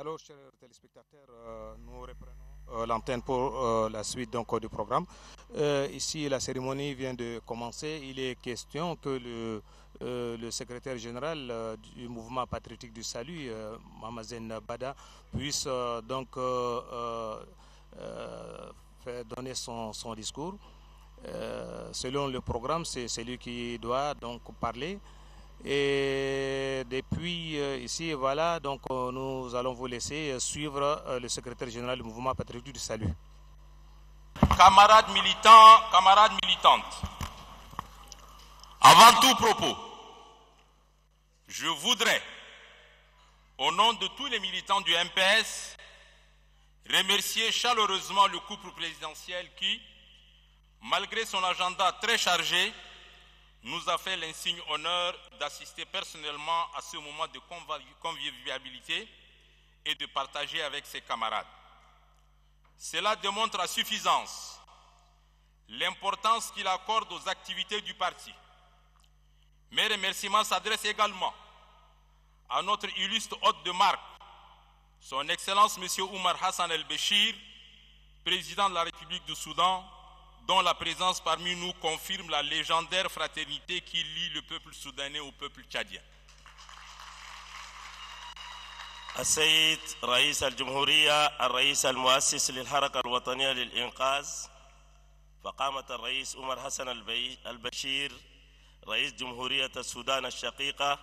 alors, chers téléspectateurs, euh, nous reprenons euh, l'antenne pour euh, la suite donc, du programme. ici, la cérémonie vient de commencer. Il est question que le, secrétaire général du mouvement patriotique du salut, Mamazen Bada, puisse donc donner son, son discours. selon le programme, c'est celui qui doit donc parler. Et depuis euh, ici, voilà, donc euh, nous allons vous laisser euh, suivre le secrétaire général du mouvement patriotique du salut. Camarades militants, camarades militantes, avant tout propos, je voudrais, au nom de tous les militants du MPS, remercier chaleureusement le couple présidentiel qui, malgré son agenda très chargé, nous a fait l'insigne honneur d'assister personnellement à ce moment de convivialité et de partager avec ses camarades. Cela démontre à suffisance l'importance qu'il accorde aux activités du parti. Mes remerciements s'adressent également à notre illustre hôte de marque, son Excellence M. Oumar Hassan El-Béchir, président de la République du Soudan, dont la présence parmi nous confirme la légendaire fraternité qui lie le peuple soudanais au peuple tchadien. السيد رئيس الجمهورية الرئيس المؤسس للحركة الوطنية للإنقاذ فقامة الرئيس عمر حسن البشير رئيس جمهورية السودان الشقيقة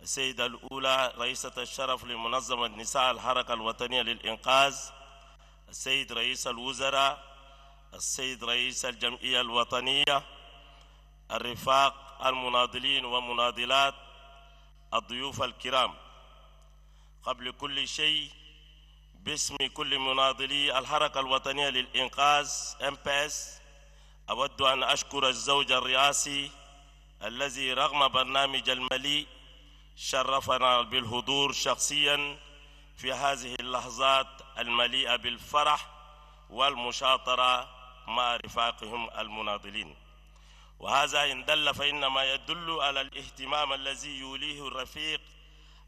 السيدة الأولى رئيسة الشرف لمنظمة نساء الحركة الوطنية للإنقاذ السيد رئيس الوزراء السيد رئيس الجمعية الوطنية الرفاق المناضلين ومناضلات الضيوف الكرام قبل كل شيء باسم كل مناضلي الحركة الوطنية للإنقاذ MPS أود أن أشكر الزوج الرئاسي الذي رغم برنامج المليء شرفنا بالحضور شخصيا في هذه اللحظات المليئة بالفرح والمشاطرة مع رفاقهم المناضلين وهذا إن دل فإنما يدل على الاهتمام الذي يوليه الرفيق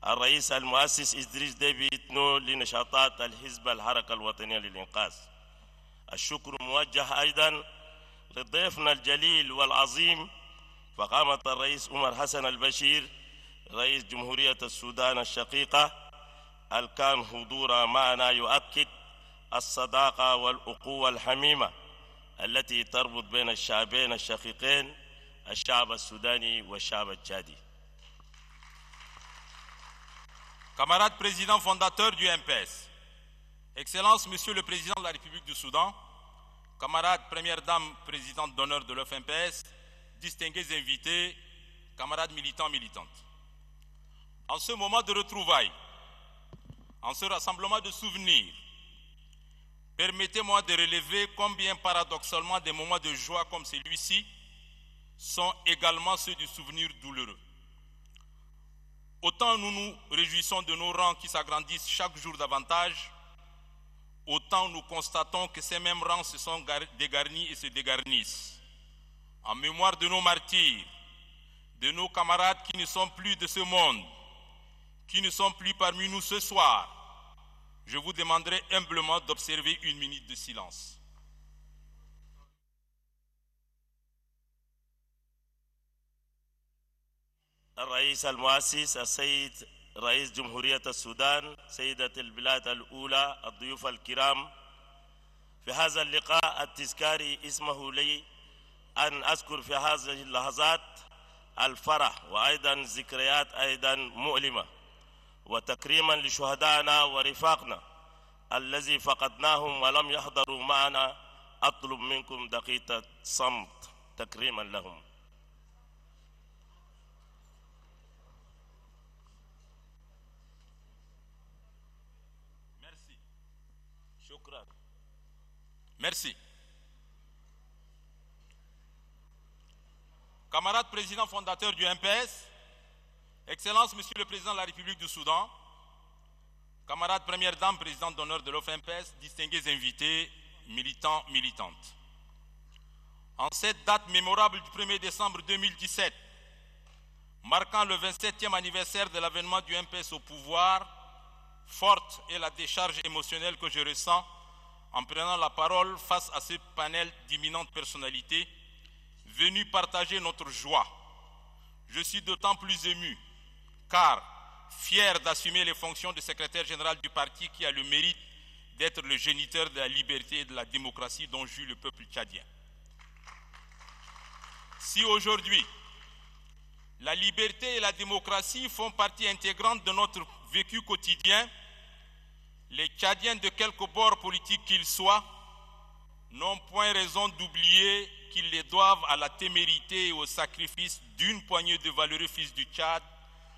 الرئيس المؤسس إدريس ديفيد نو لنشاطات الحزب الحركة الوطنية للإنقاذ الشكر موجه أيضا لضيفنا الجليل والعظيم فقامة الرئيس عمر حسن البشير رئيس جمهورية السودان الشقيقة الكان كان حضوره معنا يؤكد الصداقة والأقوة الحميمة التي بين Camarade président fondateur du MPS, Excellence Monsieur le Président de la République du Soudan, camarade Première Dame Présidente d'honneur de l'OFMPS, distingués invités, camarades militants, militantes. En ce moment de retrouvailles, en ce rassemblement de souvenirs, Permettez-moi de relever combien paradoxalement des moments de joie comme celui-ci sont également ceux du souvenir douloureux. Autant nous nous réjouissons de nos rangs qui s'agrandissent chaque jour davantage, autant nous constatons que ces mêmes rangs se sont dégarnis et se dégarnissent. En mémoire de nos martyrs, de nos camarades qui ne sont plus de ce monde, qui ne sont plus parmi nous ce soir, je vous demanderai humblement d'observer une minute de silence. الرئيس المؤسس السيد رئيس جمهورية السودان سيدة البلاد الأولى الضيوف الكرام في هذا اللقاء التذكاري اسمه لي أن أذكر في هذه اللحظات الفرح وأيضا ذكريات أيضا مؤلمة وتكريما لشهدائنا ورفاقنا الذي فقدناهم ولم يحضروا معنا أطلب منكم دقيقة صمت تكريما لهم ميرسي شكرا ميرسي Camarade président fondateur du MPS, Excellence, Monsieur le Président de la République du Soudan, camarades Première Dame, Présidente d'honneur de l'OFMPES, distingués invités, militants, militantes. En cette date mémorable du 1er décembre 2017, marquant le 27e anniversaire de l'avènement du MPS au pouvoir, forte est la décharge émotionnelle que je ressens en prenant la parole face à ce panel d'imminentes personnalités venues partager notre joie. Je suis d'autant plus ému car, fier d'assumer les fonctions de secrétaire général du parti qui a le mérite d'être le géniteur de la liberté et de la démocratie dont joue le peuple tchadien. Si aujourd'hui, la liberté et la démocratie font partie intégrante de notre vécu quotidien, les Tchadiens de quelque bord politique qu'ils soient n'ont point raison d'oublier qu'ils les doivent à la témérité et au sacrifice d'une poignée de valeureux fils du Tchad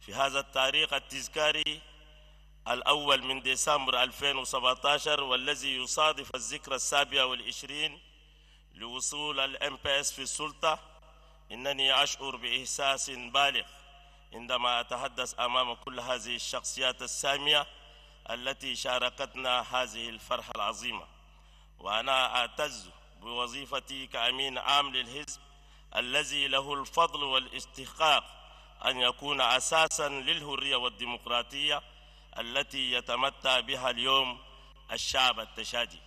في هذا التاريخ التذكاري الأول من ديسمبر 2017 والذي يصادف الذكرى السابعة والعشرين لوصول الام بي اس في السلطة إنني أشعر بإحساس بالغ عندما أتحدث أمام كل هذه الشخصيات السامية التي شاركتنا هذه الفرحة العظيمة وأنا أعتز بوظيفتي كأمين عام للحزب الذي له الفضل والاستحقاق أن يكون أساسا للحرية والديمقراطية التي يتمتع بها اليوم الشعب التشادي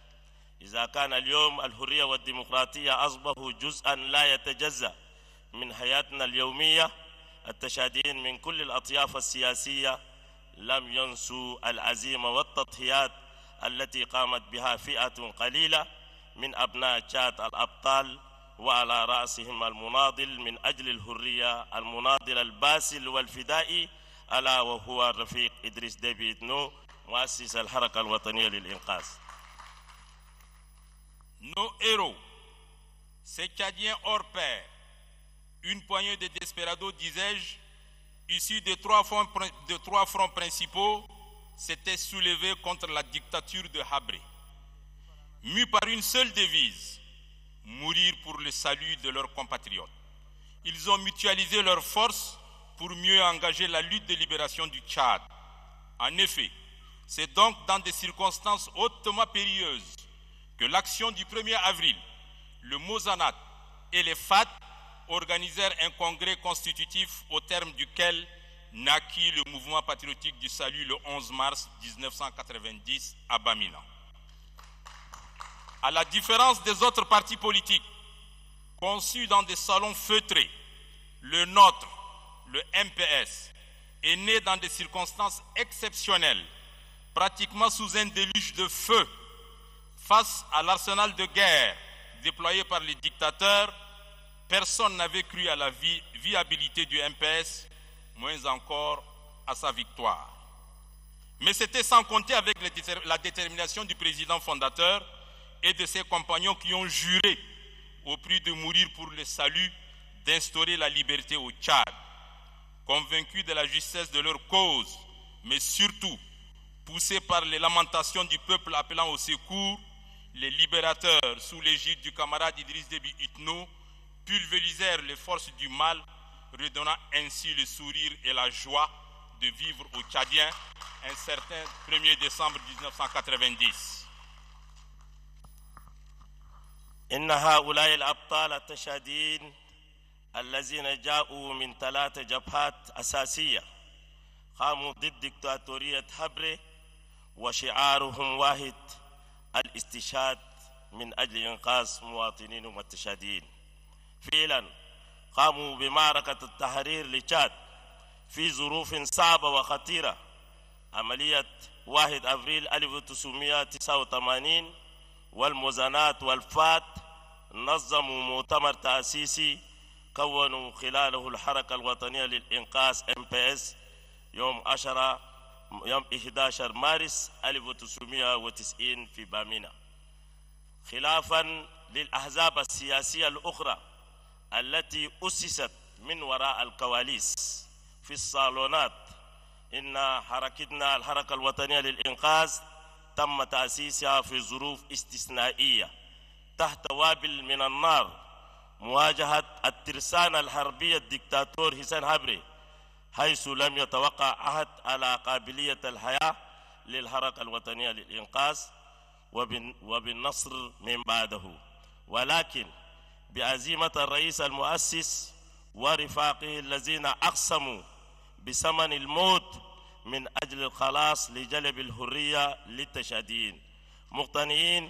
إذا كان اليوم الحرية والديمقراطية أصبحوا جزءا لا يتجزأ من حياتنا اليومية التشاديين من كل الأطياف السياسية لم ينسوا العزيمة والتضحيات التي قامت بها فئة قليلة من أبناء شات الأبطال Nos héros, ces cadiens hors pair, une poignée de desperados, disais-je, issus de trois fronts, de trois fronts principaux, s'étaient soulevés contre la dictature de Habré. Mus par une seule devise, mourir pour le salut de leurs compatriotes. Ils ont mutualisé leurs forces pour mieux engager la lutte de libération du Tchad. En effet, c'est donc dans des circonstances hautement périlleuses que l'action du 1er avril, le Mozanat et les FAT organisèrent un congrès constitutif au terme duquel naquit le mouvement patriotique du salut le 11 mars 1990 à Bamina à la différence des autres partis politiques, conçus dans des salons feutrés, le nôtre, le MPS, est né dans des circonstances exceptionnelles, pratiquement sous un déluge de feu, face à l'arsenal de guerre déployé par les dictateurs. Personne n'avait cru à la viabilité du MPS, moins encore à sa victoire. Mais c'était sans compter avec la détermination du président fondateur et de ses compagnons qui ont juré, au prix de mourir pour le salut, d'instaurer la liberté au Tchad. Convaincus de la justesse de leur cause, mais surtout poussés par les lamentations du peuple appelant au secours, les libérateurs, sous l'égide du camarade Idriss Déby Itno, pulvérisèrent les forces du mal, redonnant ainsi le sourire et la joie de vivre aux Tchadiens un certain 1er décembre 1990. إن هؤلاء الأبطال التشادين الذين جاءوا من ثلاث جبهات أساسية قاموا ضد دكتاتورية هبري وشعارهم واحد الاستشهاد من أجل إنقاذ مواطنينهم التشاديين فعلا قاموا بمعركة التحرير لتشاد في ظروف صعبة وخطيرة عملية 1 أبريل 1989 والموزانات والفات نظموا مؤتمر تأسيسي كونوا خلاله الحركة الوطنية للإنقاذ MPS يوم 10 يوم 11 مارس 1990 في بامينا خلافا للأحزاب السياسية الأخرى التي أسست من وراء الكواليس في الصالونات إن حركتنا الحركة الوطنية للإنقاذ تم تأسيسها في ظروف استثنائية تحت وابل من النار مواجهة الترسانة الحربية الدكتاتور حسين حبري حيث لم يتوقع أحد على قابلية الحياة للحركة الوطنية للإنقاذ وبالنصر من بعده ولكن بعزيمة الرئيس المؤسس ورفاقه الذين أقسموا بثمن الموت من أجل الخلاص لجلب الحرية للتشادين مقتنعين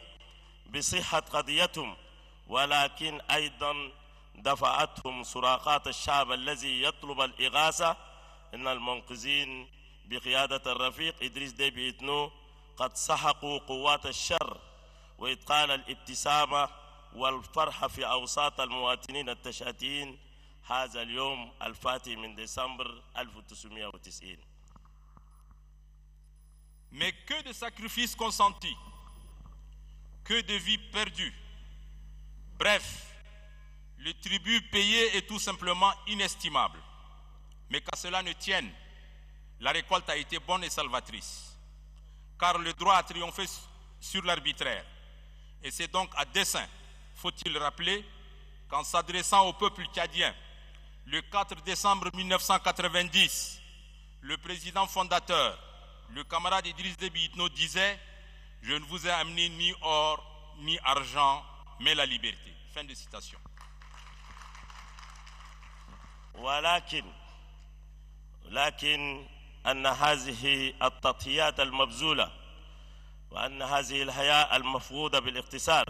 بصحة قضيتهم ولكن أيضا دفعتهم صراخات الشعب الذي يطلب الإغاثة إن المنقذين بقيادة الرفيق إدريس ديبي إتنو قد سحقوا قوات الشر وإتقال الابتسامة والفرحة في أوساط المواطنين التشاتين هذا اليوم الفاتي من ديسمبر 1990. Mais que de sacrifices consentis que de vies perdues. Bref, le tribut payé est tout simplement inestimable. Mais qu'à cela ne tienne, la récolte a été bonne et salvatrice, car le droit a triomphé sur l'arbitraire. Et c'est donc à dessein, faut-il rappeler, qu'en s'adressant au peuple tchadien, le 4 décembre 1990, le président fondateur, le camarade Idriss Déby disait « Je ne vous ai amené ni or, ni argent, mais la liberté. Fin de citation. ولكن لكن أن هذه التضحيات المبذولة وأن هذه الحياة المفقودة بالاقتصار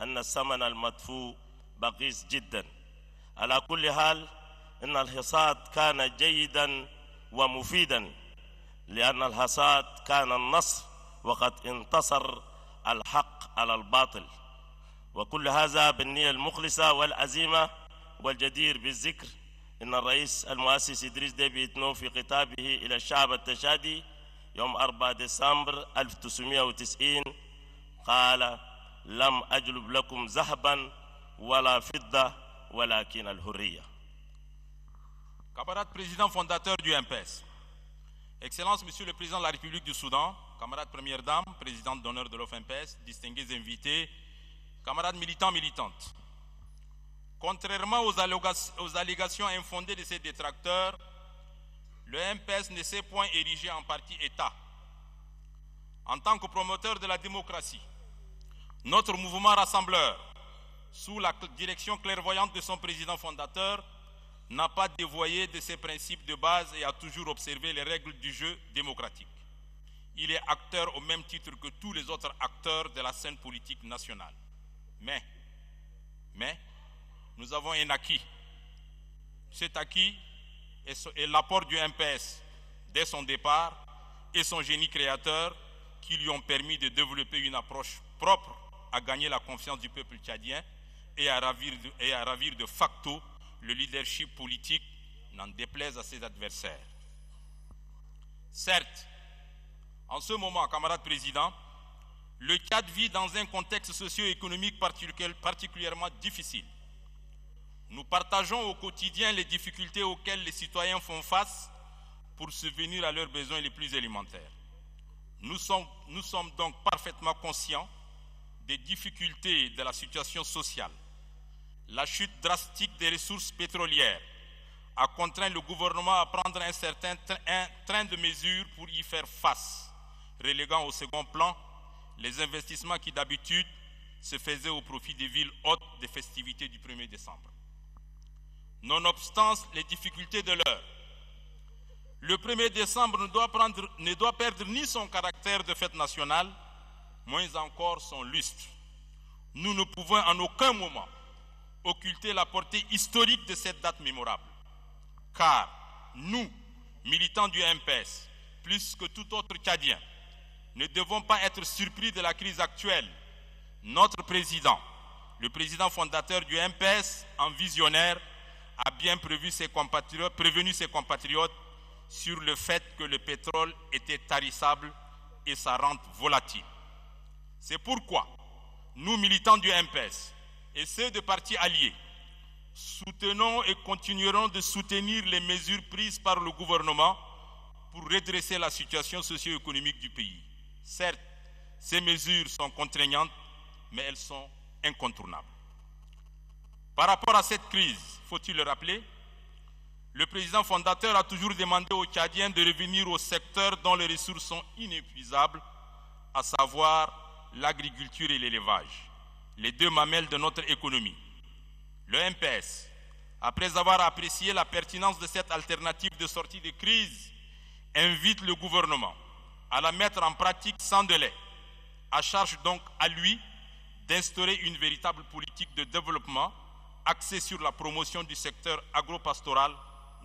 أن الثمن المدفوع بقيس جدا على كل حال إن الحصاد كان جيدا ومفيدا لأن الحصاد كان النصر وقد انتصر الحق على الباطل وكل هذا بالنية المخلصة والعزيمة والجدير بالذكر إن الرئيس المؤسس إدريس ديبي إتنو في خطابه إلى الشعب التشادي يوم 4 ديسمبر 1990 قال لم أجلب لكم ذهبا ولا فضة ولكن الحرية Camarade président fondateur du MPS, Excellence Monsieur le Président de la République du Soudan, camarades Première Dame, présidente d'honneur de l'OFMPS, distingués invités, camarades militants, militantes. Contrairement aux, allégations infondées de ces détracteurs, le MPS ne s'est point érigé en parti État. En tant que promoteur de la démocratie, notre mouvement rassembleur, sous la direction clairvoyante de son président fondateur, n'a pas dévoyé de ses principes de base et a toujours observé les règles du jeu démocratique. Il est acteur au même titre que tous les autres acteurs de la scène politique nationale. Mais, mais, nous avons un acquis. Cet acquis est l'apport du MPS dès son départ et son génie créateur qui lui ont permis de développer une approche propre à gagner la confiance du peuple tchadien et à ravir de, et à ravir de facto le leadership politique, n'en déplaise à ses adversaires. Certes, en ce moment, camarade président, le Tchad vit dans un contexte socio-économique particulièrement difficile. Nous partageons au quotidien les difficultés auxquelles les citoyens font face pour se venir à leurs besoins les plus élémentaires. Nous sommes, nous sommes donc parfaitement conscients des difficultés de la situation sociale. La chute drastique des ressources pétrolières a contraint le gouvernement à prendre un certain train de mesures pour y faire face reléguant au second plan les investissements qui d'habitude se faisaient au profit des villes hautes des festivités du 1er décembre. Nonobstant les difficultés de l'heure, le 1er décembre ne doit, ne doit perdre ni son caractère de fête nationale, moins encore son lustre. Nous ne pouvons en aucun moment occulter la portée historique de cette date mémorable. Car nous, militants du MPS, plus que tout autre Cadien, ne devons pas être surpris de la crise actuelle. Notre président, le président fondateur du MPS en visionnaire, a bien prévu prévenu ses compatriotes sur le fait que le pétrole était tarissable et sa rente volatile. C'est pourquoi nous, militants du MPS et ceux de partis alliés, soutenons et continuerons de soutenir les mesures prises par le gouvernement pour redresser la situation socio-économique du pays. Certes, ces mesures sont contraignantes, mais elles sont incontournables. Par rapport à cette crise, faut-il le rappeler, le président fondateur a toujours demandé aux Tchadiens de revenir au secteur dont les ressources sont inépuisables, à savoir l'agriculture et l'élevage, les deux mamelles de notre économie. Le MPS, après avoir apprécié la pertinence de cette alternative de sortie de crise, invite le gouvernement à la mettre en pratique sans délai. À charge donc à lui d'instaurer une véritable politique de développement axée sur la promotion du secteur agropastoral,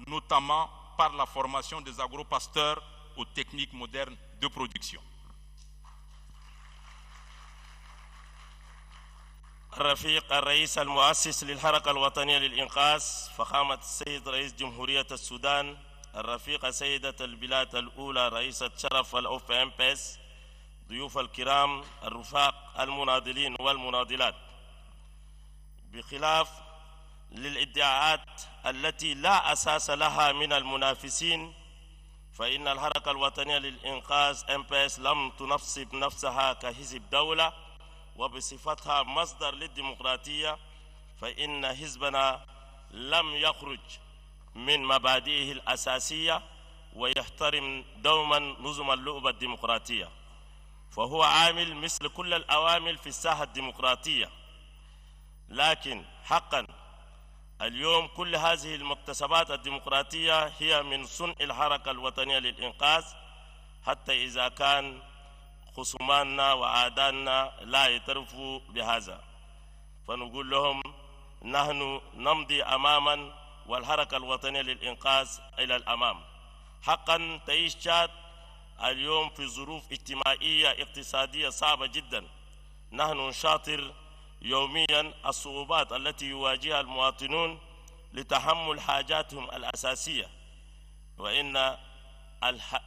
notamment par la formation des agropasteurs aux techniques modernes de production. الرفيقة سيدة البلاد الأولى رئيسة شرف الأوف ام بيس ضيوف الكرام الرفاق المناضلين والمناضلات بخلاف للادعاءات التي لا أساس لها من المنافسين فإن الحركة الوطنية للإنقاذ ام بيس لم تنصب نفسها كحزب دولة وبصفتها مصدر للديمقراطية فإن حزبنا لم يخرج من مبادئه الأساسية ويحترم دوما نظم اللعبة الديمقراطية فهو عامل مثل كل الأوامل في الساحة الديمقراطية لكن حقا اليوم كل هذه المكتسبات الديمقراطية هي من صنع الحركة الوطنية للإنقاذ حتى إذا كان خصماننا وأعدائنا لا يعترفوا بهذا فنقول لهم نحن نمضي أماماً والحركة الوطنية للإنقاذ إلى الأمام حقا تعيش تشاد اليوم في ظروف اجتماعية اقتصادية صعبة جدا نحن نشاطر يوميا الصعوبات التي يواجهها المواطنون لتحمل حاجاتهم الأساسية وإن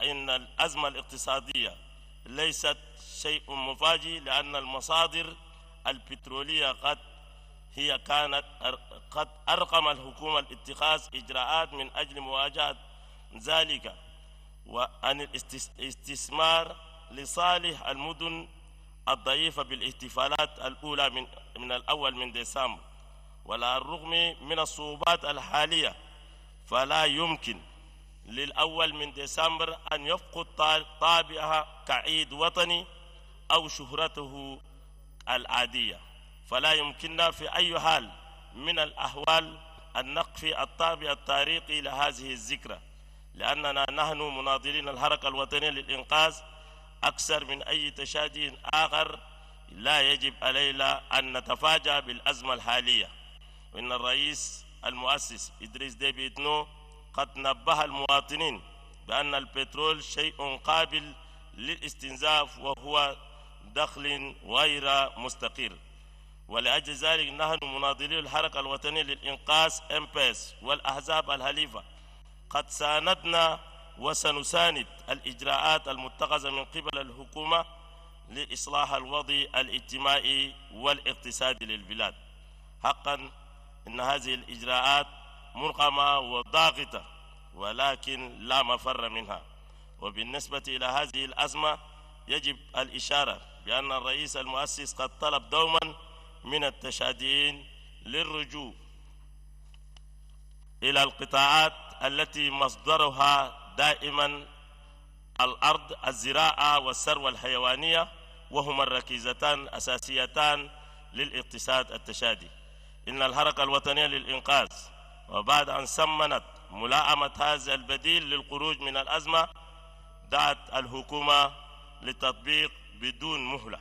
إن الأزمة الاقتصادية ليست شيء مفاجئ لأن المصادر البترولية قد هي كانت قد أرقم الحكومة الاتخاذ إجراءات من أجل مواجهة ذلك وأن الاستثمار لصالح المدن الضعيفة بالاحتفالات الأولى من, من الأول من ديسمبر وعلى الرغم من الصعوبات الحالية فلا يمكن للأول من ديسمبر أن يفقد طابعها كعيد وطني أو شهرته العادية فلا يمكننا في أي حال من الأحوال أن نقفي الطابع التاريخي لهذه الذكرى لأننا نحن مناضلين الحركة الوطنية للإنقاذ أكثر من أي تشادي آخر لا يجب علينا أن نتفاجأ بالأزمة الحالية وإن الرئيس المؤسس إدريس ديفيد نو قد نبه المواطنين بأن البترول شيء قابل للاستنزاف وهو دخل غير مستقر ولأجل ذلك نحن مناضلي الحركة الوطنية للإنقاذ إمبيس والأحزاب الحليفة قد ساندنا وسنساند الإجراءات المتخذة من قبل الحكومة لإصلاح الوضع الاجتماعي والاقتصادي للبلاد حقا إن هذه الإجراءات مرقمة وضاغطة ولكن لا مفر منها وبالنسبة إلى هذه الأزمة يجب الإشارة بأن الرئيس المؤسس قد طلب دوما من التشادين للرجوع إلى القطاعات التي مصدرها دائما الأرض الزراعة والثروة الحيوانية وهما الركيزتان أساسيتان للاقتصاد التشادي إن الحركة الوطنية للإنقاذ وبعد أن سمنت ملاءمة هذا البديل للخروج من الأزمة دعت الحكومة للتطبيق بدون مهله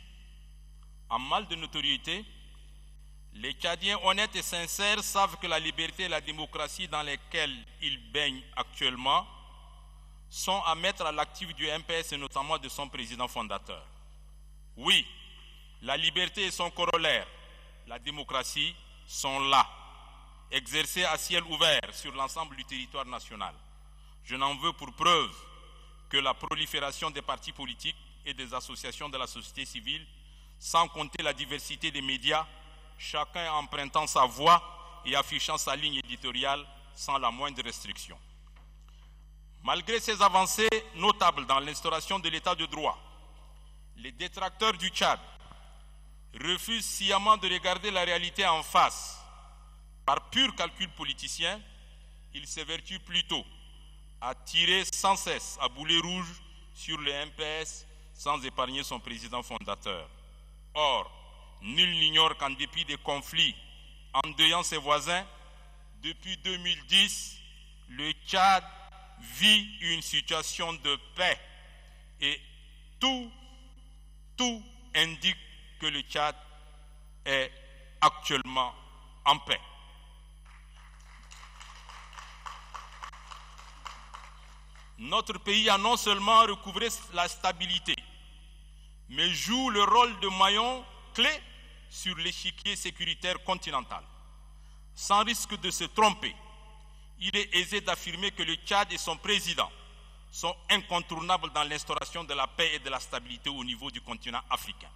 en mal de notoriété, les Tchadiens honnêtes et sincères savent que la liberté et la démocratie dans lesquelles ils baignent actuellement sont à mettre à l'actif du MPS et notamment de son président fondateur. Oui, la liberté et son corollaire, la démocratie, sont là, exercées à ciel ouvert sur l'ensemble du territoire national. Je n'en veux pour preuve que la prolifération des partis politiques et des associations de la société civile sans compter la diversité des médias, chacun empruntant sa voix et affichant sa ligne éditoriale sans la moindre restriction. Malgré ces avancées notables dans l'instauration de l'état de droit, les détracteurs du Tchad refusent sciemment de regarder la réalité en face. Par pur calcul politicien, ils s'évertuent plutôt à tirer sans cesse à boulet rouge sur le MPS sans épargner son président fondateur. Or, nul n'ignore qu'en dépit des conflits en endeuillant ses voisins, depuis 2010, le Tchad vit une situation de paix et tout, tout indique que le Tchad est actuellement en paix. Notre pays a non seulement recouvré la stabilité, mais joue le rôle de maillon clé sur l'échiquier sécuritaire continental. Sans risque de se tromper, il est aisé d'affirmer que le Tchad et son président sont incontournables dans l'instauration de la paix et de la stabilité au niveau du continent africain.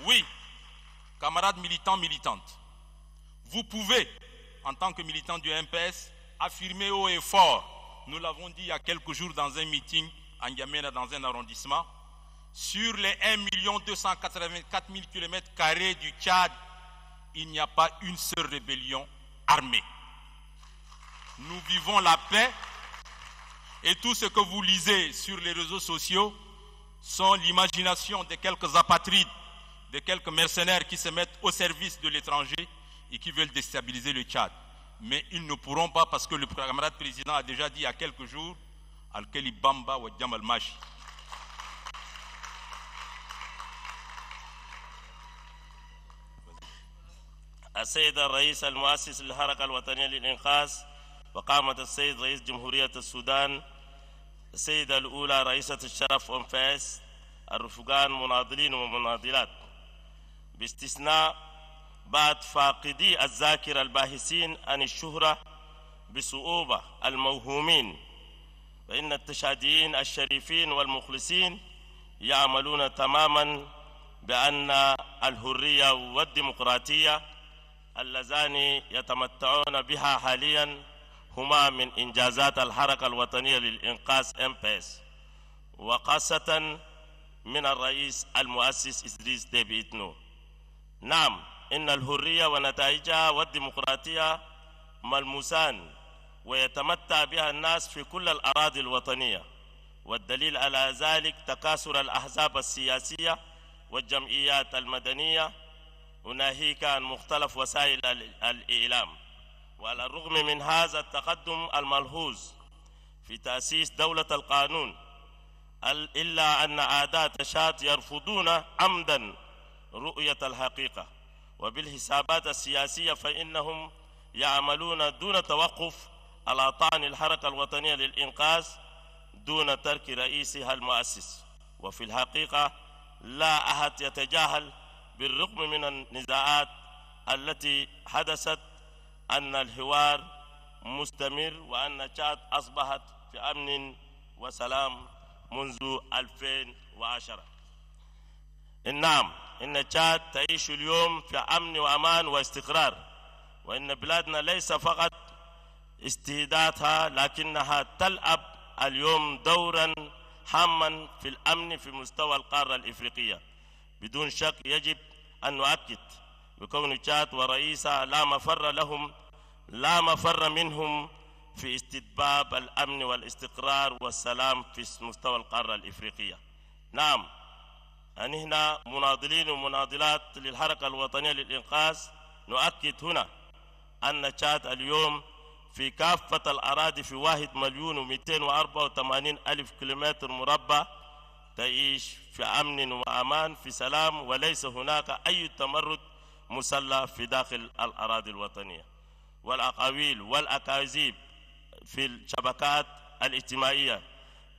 Oui, camarades militants, militantes, vous pouvez, en tant que militants du MPS, affirmer haut et fort, nous l'avons dit il y a quelques jours dans un meeting en Yamena dans un arrondissement, sur les 1 284 000 km du Tchad, il n'y a pas une seule rébellion armée. Nous vivons la paix et tout ce que vous lisez sur les réseaux sociaux sont l'imagination de quelques apatrides, de quelques mercenaires qui se mettent au service de l'étranger et qui veulent déstabiliser le Tchad. Mais ils ne pourront pas parce que le camarade président a déjà dit il y a quelques jours الكلي بامبا والجمل ماشي السيد الرئيس المؤسس للحركة الوطنية للإنقاذ وقامة السيد رئيس جمهورية السودان السيدة الأولى رئيسة الشرف أم فاس الرفقان مناضلين ومناضلات باستثناء بعض فاقدي الذاكرة الباحثين عن الشهرة بصعوبة الموهومين فإن التشاديين الشريفين والمخلصين يعملون تماما بأن الحرية والديمقراطية اللذان يتمتعون بها حاليا هما من إنجازات الحركة الوطنية للإنقاذ MPS وخاصة من الرئيس المؤسس إدريس ديبي إتنو نعم إن الحرية ونتائجها والديمقراطية ملموسان ويتمتع بها الناس في كل الأراضي الوطنية والدليل على ذلك تكاثر الأحزاب السياسية والجمعيات المدنية وناهيك عن مختلف وسائل الإعلام وعلى الرغم من هذا التقدم الملحوظ في تأسيس دولة القانون إلا أن أعداء تشات يرفضون عمدا رؤية الحقيقة وبالحسابات السياسية فإنهم يعملون دون توقف على طعن الحركة الوطنية للإنقاذ دون ترك رئيسها المؤسس وفي الحقيقة لا أحد يتجاهل بالرغم من النزاعات التي حدثت أن الحوار مستمر وأن تشاد أصبحت في أمن وسلام منذ 2010 نعم إن تشاد تعيش اليوم في أمن وأمان واستقرار وإن بلادنا ليس فقط استهدادها لكنها تلعب اليوم دورا هاما في الأمن في مستوى القارة الإفريقية بدون شك يجب أن نؤكد بكون تشاد ورئيسها لا مفر لهم لا مفر منهم في استتباب الأمن والاستقرار والسلام في مستوى القارة الإفريقية نعم أن هنا مناضلين ومناضلات للحركة الوطنية للإنقاذ نؤكد هنا أن تشاد اليوم في كافة الأراضي في واحد مليون ومئتين وأربعة وثمانين ألف كيلومتر مربع تعيش في أمن وأمان في سلام وليس هناك أي تمرد مسلح في داخل الأراضي الوطنية والأقاويل والأكاذيب في الشبكات الاجتماعية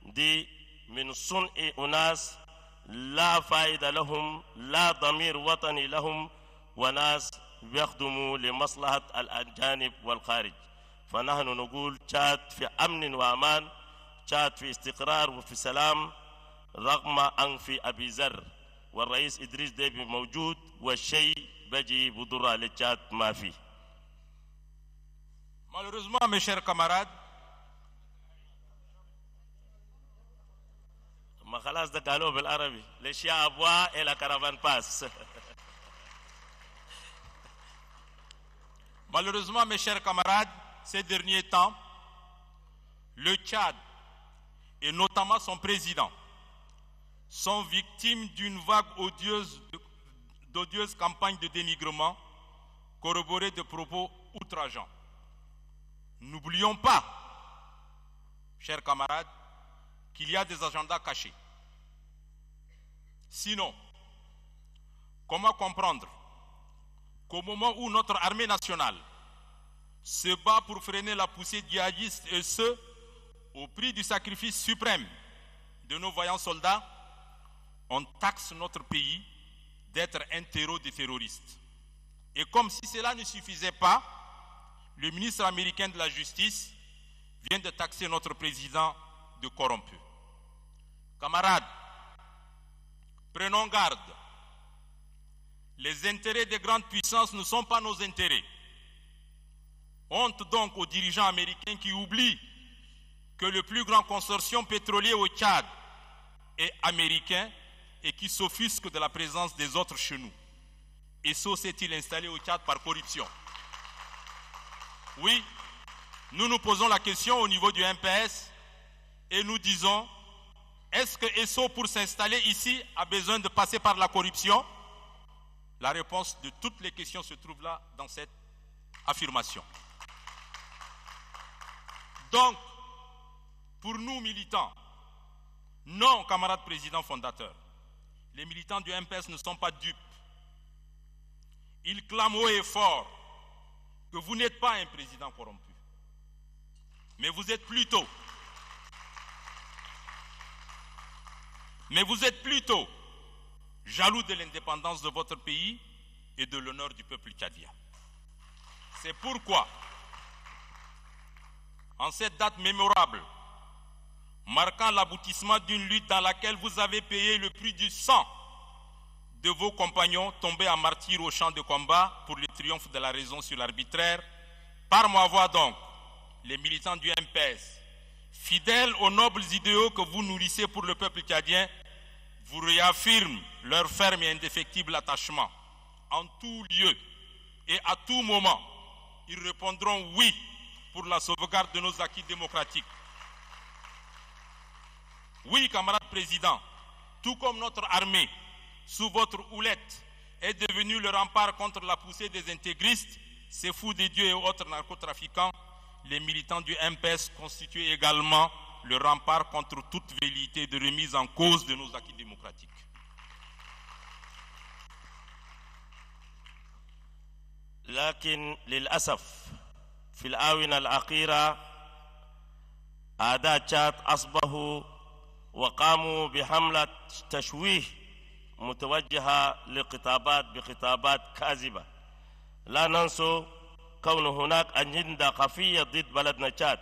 دي من صنع أناس لا فائدة لهم لا ضمير وطني لهم وناس بيخدموا لمصلحة الأجانب والخارج فنحن نقول تشاد في أمن وأمان تشاد في استقرار وفي سلام رغم أن في أبي ذر والرئيس إدريس ديبي موجود والشيء بجي بضرة لتشاد ما فيه Malheureusement, mes chers camarades, ما خلاص ده قالوه بالعربي للشعب إلى كرفان باس Malheureusement, mes chers camarades, ces derniers temps, le Tchad, et notamment son président, sont victimes d'une vague odieuse, d'odieuse campagne de dénigrement corroborée de propos outrageants. N'oublions pas, chers camarades, qu'il y a des agendas cachés. Sinon, comment comprendre qu'au moment où notre armée nationale se bat pour freiner la poussée djihadiste et ce, au prix du sacrifice suprême de nos voyants soldats, on taxe notre pays d'être un terreau des terroristes. Et comme si cela ne suffisait pas, le ministre américain de la Justice vient de taxer notre président de corrompu. Camarades, prenons garde. Les intérêts des grandes puissances ne sont pas nos intérêts. Honte donc aux dirigeants américains qui oublient que le plus grand consortium pétrolier au Tchad est américain et qui s'offusque de la présence des autres chez nous. Et s'est-il installé au Tchad par corruption Oui, nous nous posons la question au niveau du MPS et nous disons est-ce que ESSO, pour s'installer ici, a besoin de passer par la corruption La réponse de toutes les questions se trouve là dans cette affirmation. Donc, pour nous militants, non, camarades président fondateurs, les militants du MPS ne sont pas dupes. Ils clament haut et fort que vous n'êtes pas un président corrompu, mais vous êtes plutôt, mais vous êtes plutôt jaloux de l'indépendance de votre pays et de l'honneur du peuple tchadien. C'est pourquoi en cette date mémorable, marquant l'aboutissement d'une lutte dans laquelle vous avez payé le prix du sang de vos compagnons tombés en martyrs au champ de combat pour le triomphe de la raison sur l'arbitraire. Par ma voix donc, les militants du MPS, fidèles aux nobles idéaux que vous nourrissez pour le peuple tchadien, vous réaffirment leur ferme et indéfectible attachement en tout lieu et à tout moment. Ils répondront oui pour la sauvegarde de nos acquis démocratiques. Oui, camarade président, tout comme notre armée, sous votre houlette, est devenue le rempart contre la poussée des intégristes, ces fous des dieux et autres narcotrafiquants, les militants du MPS constituent également le rempart contre toute vérité de remise en cause de nos acquis démocratiques. في الآونة الأخيرة أعداء تشاد أصبحوا وقاموا بحملة تشويه متوجهة لخطابات بخطابات كاذبة لا ننسوا كون هناك أجندة خفية ضد بلدنا تشاد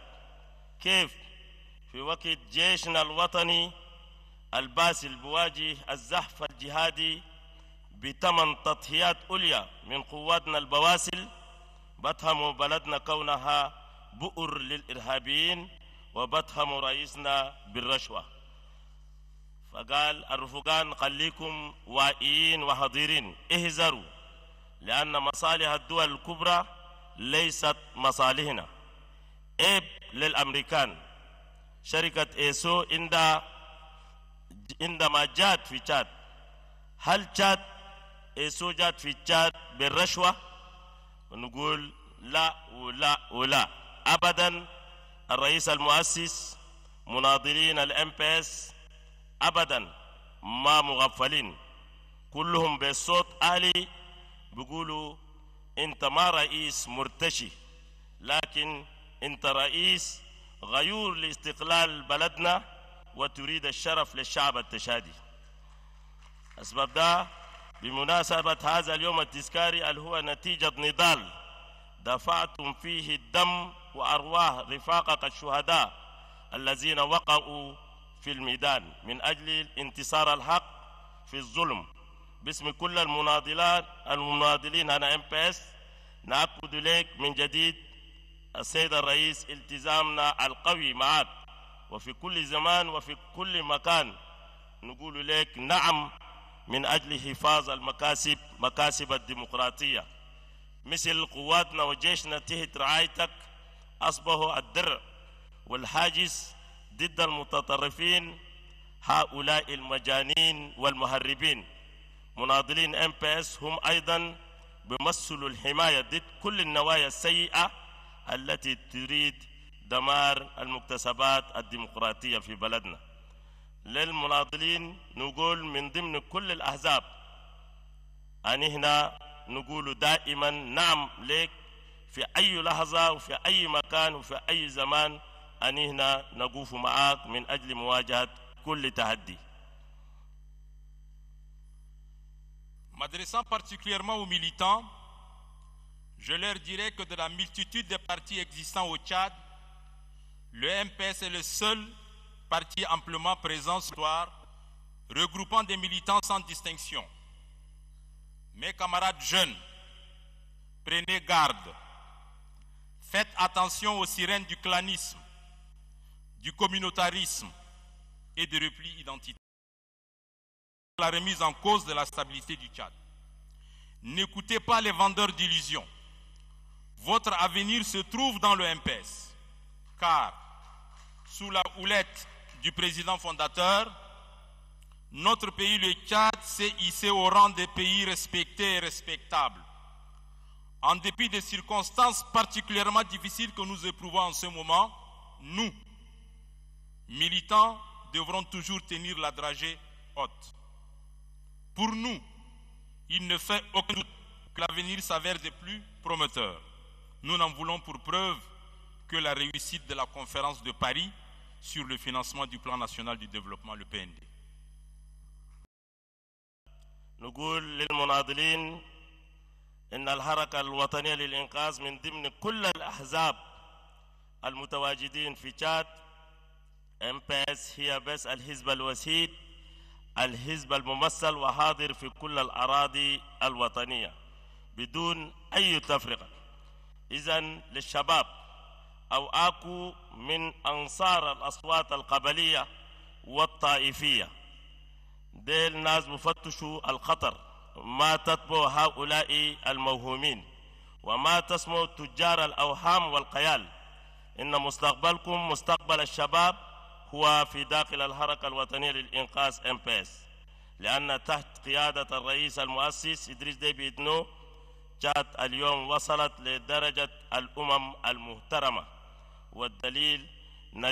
كيف في وقت جيشنا الوطني الباسل بواجه الزحف الجهادي بثمن تضحيات أولية من قواتنا البواسل بتهم بلدنا كونها بؤر للإرهابيين وبتهم رئيسنا بالرشوة فقال الرفقان خليكم وائيين وحضيرين اهزروا لأن مصالح الدول الكبرى ليست مصالحنا إب للأمريكان شركة إيسو عند عندما جاءت في تشاد هل تشاد إيسو جاءت في تشاد بالرشوة نقول لا ولا ولا أبدا الرئيس المؤسس مناضلين الام بي اس أبدا ما مغفلين كلهم بصوت عالي بيقولوا انت ما رئيس مرتشي لكن انت رئيس غيور لاستقلال بلدنا وتريد الشرف للشعب التشادي أسباب ده بمناسبة هذا اليوم التذكاري اللي هو نتيجة نضال دفعتم فيه الدم وأرواح رفاقة الشهداء الذين وقعوا في الميدان من أجل انتصار الحق في الظلم باسم كل المناضلات المناضلين أنا ام بي اس نأكد لك من جديد السيد الرئيس التزامنا القوي معك وفي كل زمان وفي كل مكان نقول لك نعم من أجل حفاظ المكاسب مكاسب الديمقراطية مثل قواتنا وجيشنا تحت رعايتك أصبحوا الدرع والحاجز ضد المتطرفين هؤلاء المجانين والمهربين مناضلين ام بي اس هم ايضا بيمثلوا الحمايه ضد كل النوايا السيئه التي تريد دمار المكتسبات الديمقراطيه في بلدنا للمناضلين نقول من ضمن كل الأحزاب أن هنا نقول دائما نعم لك في أي لحظة وفي أي مكان وفي أي زمان أن هنا نقوف معك من أجل مواجهة كل تحدي M'adressant particulièrement aux militants, je leur dirais que de la multitude des partis existants au Tchad, le MPS est le seul parti amplement présent ce soir, regroupant des militants sans distinction. Mes camarades jeunes, prenez garde. Faites attention aux sirènes du clanisme, du communautarisme et du repli identitaire. La remise en cause de la stabilité du Tchad. N'écoutez pas les vendeurs d'illusions. Votre avenir se trouve dans le MPS, car sous la houlette du président fondateur, notre pays, le Tchad, s'est hissé au rang des pays respectés et respectables. En dépit des circonstances particulièrement difficiles que nous éprouvons en ce moment, nous, militants, devrons toujours tenir la dragée haute. Pour nous, il ne fait aucun doute que l'avenir s'avère de plus prometteur. Nous n'en voulons pour preuve que la réussite de la conférence de Paris sur le financement du plan national du développement, le PND. نقول للمناضلين إن الحركة الوطنية للإنقاذ من ضمن كل الأحزاب المتواجدين في تشاد MPS هي بس الحزب الوسيط الحزب الممثل وحاضر في كل الأراضي الوطنية بدون أي تفرقة إذا للشباب أو أكو من أنصار الأصوات القبلية والطائفية ديل ناس بفتشوا الخطر ما تتبع هؤلاء الموهومين وما تسمو تجار الأوهام والقيال إن مستقبلكم مستقبل الشباب هو في داخل الحركة الوطنية للإنقاذ MPS بي اس لأن تحت قيادة الرئيس المؤسس إدريس ديفيد نو جاءت اليوم وصلت لدرجة الأمم المحترمة Mes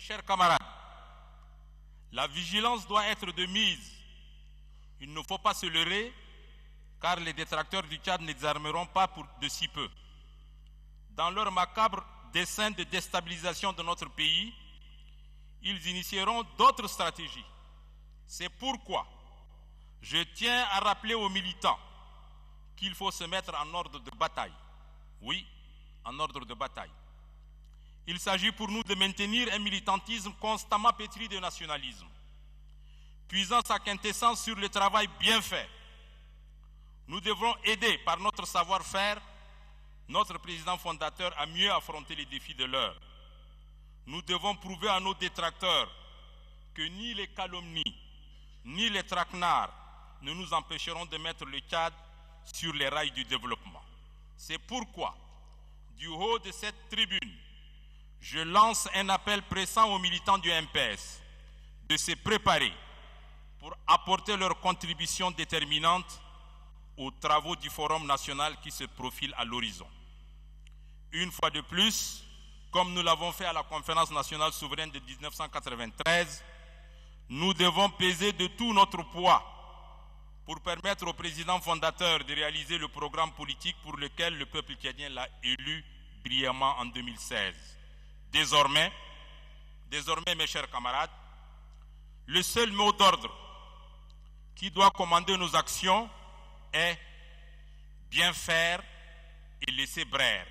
chers camarades, la vigilance doit être de mise. Il ne faut pas se leurrer car les détracteurs du Tchad ne désarmeront pas pour de si peu. Dans leur macabre dessein de déstabilisation de notre pays, ils initieront d'autres stratégies. C'est pourquoi je tiens à rappeler aux militants qu'il faut se mettre en ordre de bataille. Oui, en ordre de bataille. Il s'agit pour nous de maintenir un militantisme constamment pétri de nationalisme, puisant sa quintessence sur le travail bien fait. Nous devons aider par notre savoir-faire notre président fondateur à mieux affronter les défis de l'heure. Nous devons prouver à nos détracteurs que ni les calomnies, ni les traquenards, nous nous empêcherons de mettre le cadre sur les rails du développement. C'est pourquoi, du haut de cette tribune, je lance un appel pressant aux militants du MPS de se préparer pour apporter leur contribution déterminante aux travaux du Forum national qui se profile à l'horizon. Une fois de plus, comme nous l'avons fait à la Conférence nationale souveraine de 1993, nous devons peser de tout notre poids pour permettre au président fondateur de réaliser le programme politique pour lequel le peuple tchadien l'a élu brillamment en 2016. Désormais, désormais, mes chers camarades, le seul mot d'ordre qui doit commander nos actions est bien faire et laisser braire.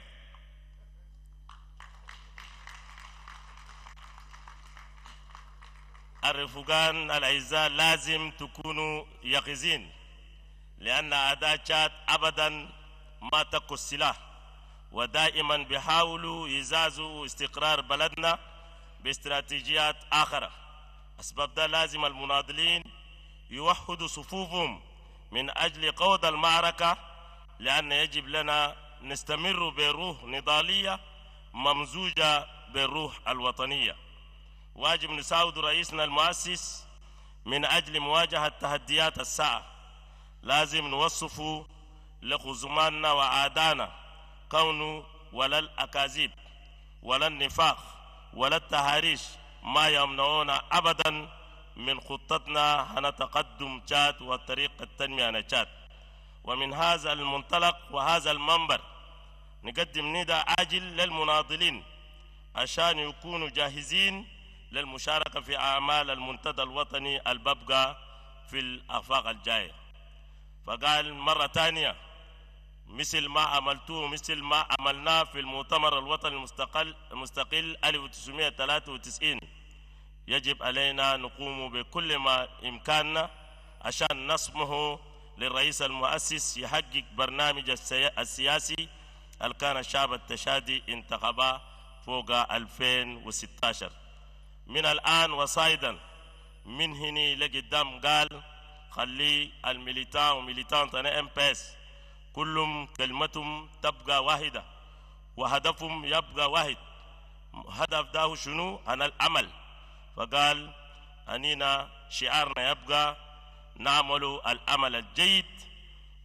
الرفقان الأعزاء لازم تكونوا يقظين لأن أعداء تشاد أبدا ما تقوا السلاح ودائما بيحاولوا يزازوا استقرار بلدنا باستراتيجيات اخرى أسباب ده لازم المناضلين يوحدوا صفوفهم من أجل قود المعركة لأن يجب لنا نستمر بروح نضالية ممزوجة بالروح الوطنية واجب نساود رئيسنا المؤسس من أجل مواجهة تحديات الساعة لازم نوصف لخزماننا وعادانا كون ولا الأكاذيب ولا النفاق ولا التهاريش ما يمنعونا أبدا من خطتنا هنتقدم تقدم جاد وطريق التنمية نجاد ومن هذا المنطلق وهذا المنبر نقدم نداء عاجل للمناضلين عشان يكونوا جاهزين للمشاركة في أعمال المنتدى الوطني الببقى في الآفاق الجاية فقال مرة ثانية مثل ما عملته مثل ما عملناه في المؤتمر الوطني المستقل المستقل 1993 يجب علينا نقوم بكل ما إمكاننا عشان نصمه للرئيس المؤسس يحقق برنامج السياسي الكان كان الشعب التشادي انتخبه فوق 2016 من الآن وصايدا من هني لقدام قال خلي الميليتان وميليتان تاني ام بيس كلهم كلمتهم تبقى واحدة وهدفهم يبقى واحد هدف ده شنو أنا العمل فقال أنينا شعارنا يبقى نعمل العمل الجيد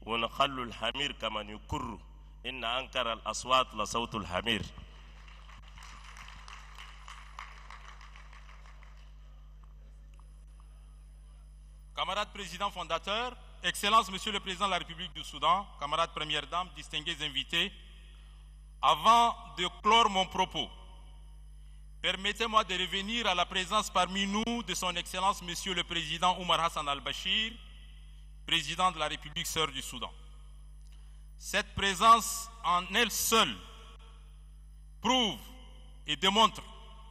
ونخل الحمير كمن يكر إن أنكر الأصوات لصوت الحمير Camarade président fondateur, Excellences, Monsieur le Président de la République du Soudan, camarades Première Dame, distingués invités, avant de clore mon propos, permettez-moi de revenir à la présence parmi nous de Son Excellence Monsieur le Président Oumar Hassan al-Bashir, Président de la République sœur du Soudan. Cette présence en elle seule prouve et démontre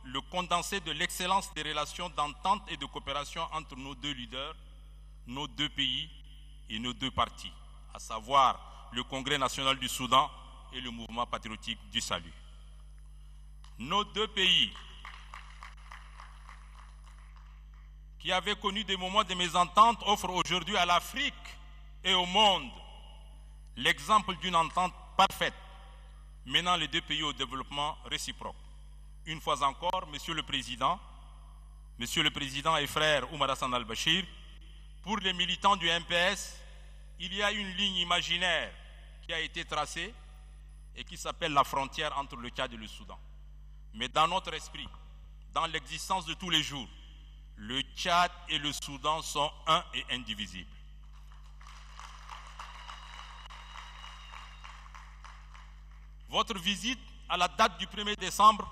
le condensé de l'excellence des relations d'entente et de coopération entre nos deux leaders nos deux pays et nos deux partis, à savoir le Congrès national du Soudan et le mouvement patriotique du salut. Nos deux pays, qui avaient connu des moments de mésentente, offrent aujourd'hui à l'Afrique et au monde l'exemple d'une entente parfaite menant les deux pays au développement réciproque. Une fois encore, Monsieur le Président, Monsieur le Président et frère Oumar Hassan al-Bashir, pour les militants du MPS, il y a une ligne imaginaire qui a été tracée et qui s'appelle la frontière entre le Tchad et le Soudan. Mais dans notre esprit, dans l'existence de tous les jours, le Tchad et le Soudan sont un et indivisibles. Votre visite à la date du 1er décembre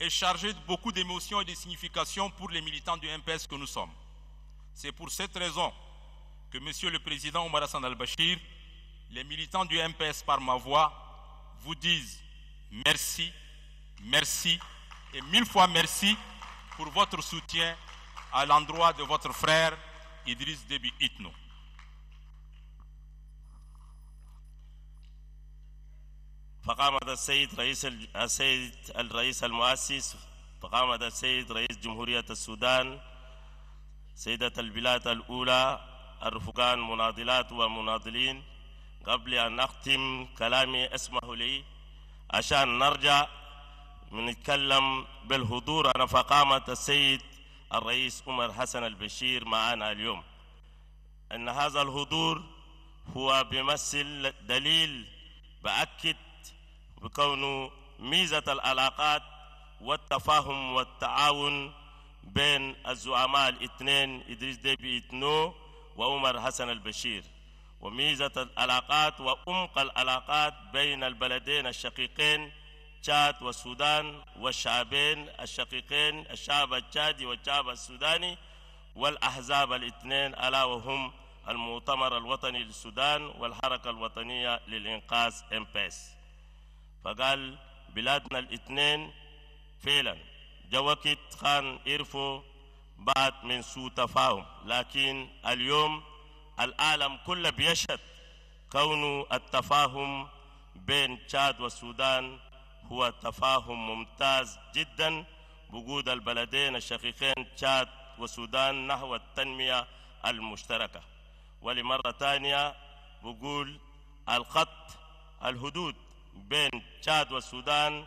est chargée de beaucoup d'émotions et de significations pour les militants du MPS que nous sommes. C'est pour cette raison que Monsieur le Président Omar Hassan al-Bashir, les militants du MPS par ma voix, vous disent merci, merci et mille fois merci pour votre soutien à l'endroit de votre frère Idriss Debi Itno. سيدة البلاد الأولى الرفقان مناضلات ومناضلين قبل أن أختم كلامي اسمحوا لي عشان نرجع نتكلم بالحضور أنا فقامة السيد الرئيس عمر حسن البشير معنا اليوم أن هذا الحضور هو بيمثل دليل بأكد بكونه ميزة العلاقات والتفاهم والتعاون بين الزعماء الاثنين إدريس ديبي إتنو وعمر حسن البشير وميزة العلاقات وعمق العلاقات بين البلدين الشقيقين تشاد والسودان والشعبين الشقيقين الشعب التشادي والشعب السوداني والأحزاب الاثنين ألا وهم المؤتمر الوطني للسودان والحركة الوطنية للإنقاذ إمباس فقال بلادنا الاثنين فعلا جوكت خان إرفو بعد من سوء تفاهم لكن اليوم العالم كله بيشهد كون التفاهم بين تشاد والسودان هو تفاهم ممتاز جدا بوجود البلدين الشقيقين تشاد والسودان نحو التنمية المشتركة ولمرة ثانية بقول الخط الحدود بين تشاد والسودان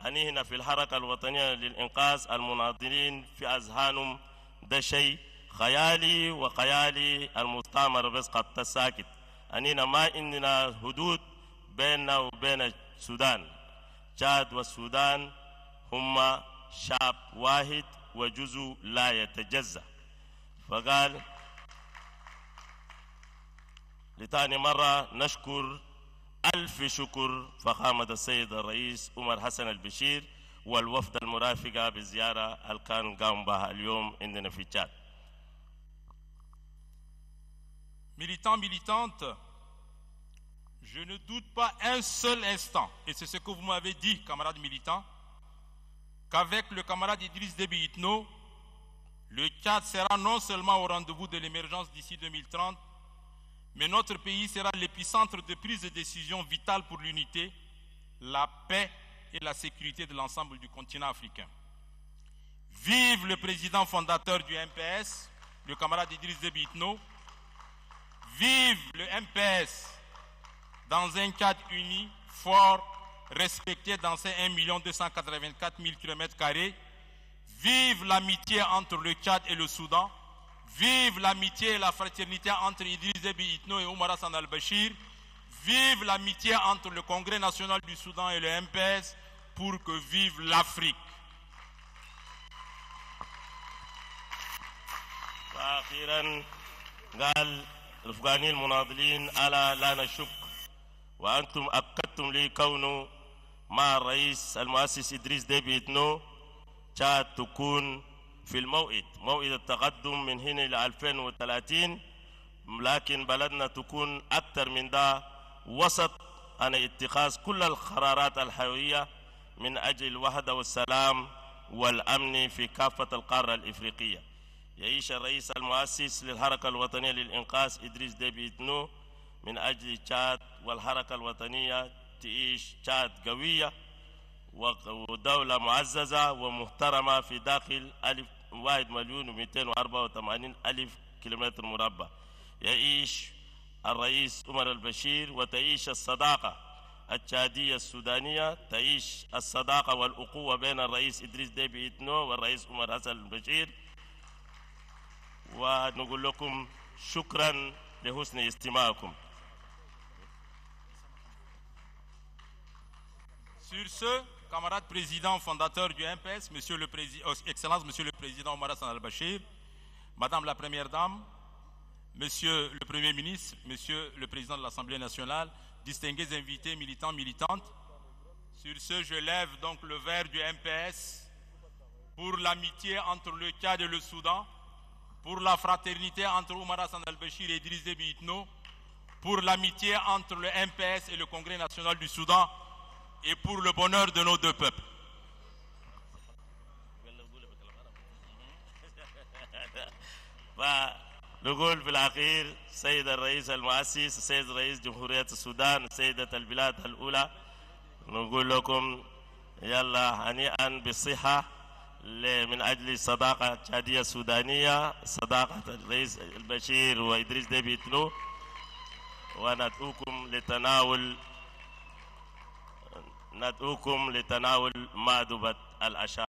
هنيهنا في الحركة الوطنية للإنقاذ المناضلين في أذهانهم ده شيء خيالي وخيالي المستعمر بس قد ساكت أنينا ما إننا حدود بيننا وبين السودان تشاد والسودان هما شعب واحد وجزء لا يتجزأ فقال لتاني مرة نشكر ألف شكر فخامة السيد الرئيس عمر حسن البشير والوفد المرافقة al Ziara Al Khan Gamba اليوم عندنا في Tchad Militants, militantes, je ne doute pas un seul instant, et c'est ce que vous m'avez dit, camarades militants, qu'avec le camarade Idriss Déby le Tchad sera non seulement au rendez-vous de l'émergence d'ici 2030, mais notre pays sera l'épicentre de prise de décisions vitales pour l'unité, la paix et la sécurité de l'ensemble du continent africain. Vive le président fondateur du MPS, le camarade Idriss Debitno, Vive le MPS dans un cadre uni, fort, respecté dans ses 1 284 000 km. Vive l'amitié entre le Tchad et le Soudan. Vive l'amitié et la fraternité entre Idriss Déby Itno et Omar Hassan al-Bashir. Vive l'amitié entre le Congrès national du Soudan et le MPS pour que vive l'Afrique. في الموئد موئد التقدم من هنا إلى 2030 لكن بلدنا تكون أكثر من ده وسط عن اتخاذ كل القرارات الحيوية من أجل الوحدة والسلام والأمن في كافة القارة الإفريقية يعيش الرئيس المؤسس للحركة الوطنية للإنقاذ إدريس ديبي إتنو من أجل تشاد والحركة الوطنية تعيش تشاد قوية ودولة معززة ومحترمة في داخل ألف واحد مليون ومئتين وأربعة وثمانين ألف كيلومتر مربع يعيش الرئيس عمر البشير وتعيش الصداقة التشادية السودانية تعيش الصداقة والأقوة بين الرئيس إدريس ديبي إتنو والرئيس عمر حسن البشير ونقول لكم شكرا لحسن استماعكم Sur ce, camarade président fondateur du MPS, monsieur le président, oh, Excellence Monsieur le Président Omar Hassan al-Bashir, Madame la Première Dame, Monsieur le Premier ministre, Monsieur le Président de l'Assemblée nationale, distingués invités, militants, militantes, sur ce, je lève donc le verre du MPS pour l'amitié entre le Tchad et le Soudan, pour la fraternité entre Omar Hassan al-Bashir et Idriss Déby pour l'amitié entre le MPS et le Congrès national du Soudan, et pour le bonheur de nos deux peuples. نقول في الأخير سيد الرئيس المؤسس سيد رئيس جمهورية السودان سيدة البلاد الأولى نقول لكم يلا هنيئا بالصحة من أجل الصداقة الشادية السودانية صداقة الرئيس البشير وإدريس ديبيتلو وندعوكم لتناول ندعوكم لتناول ما ذبت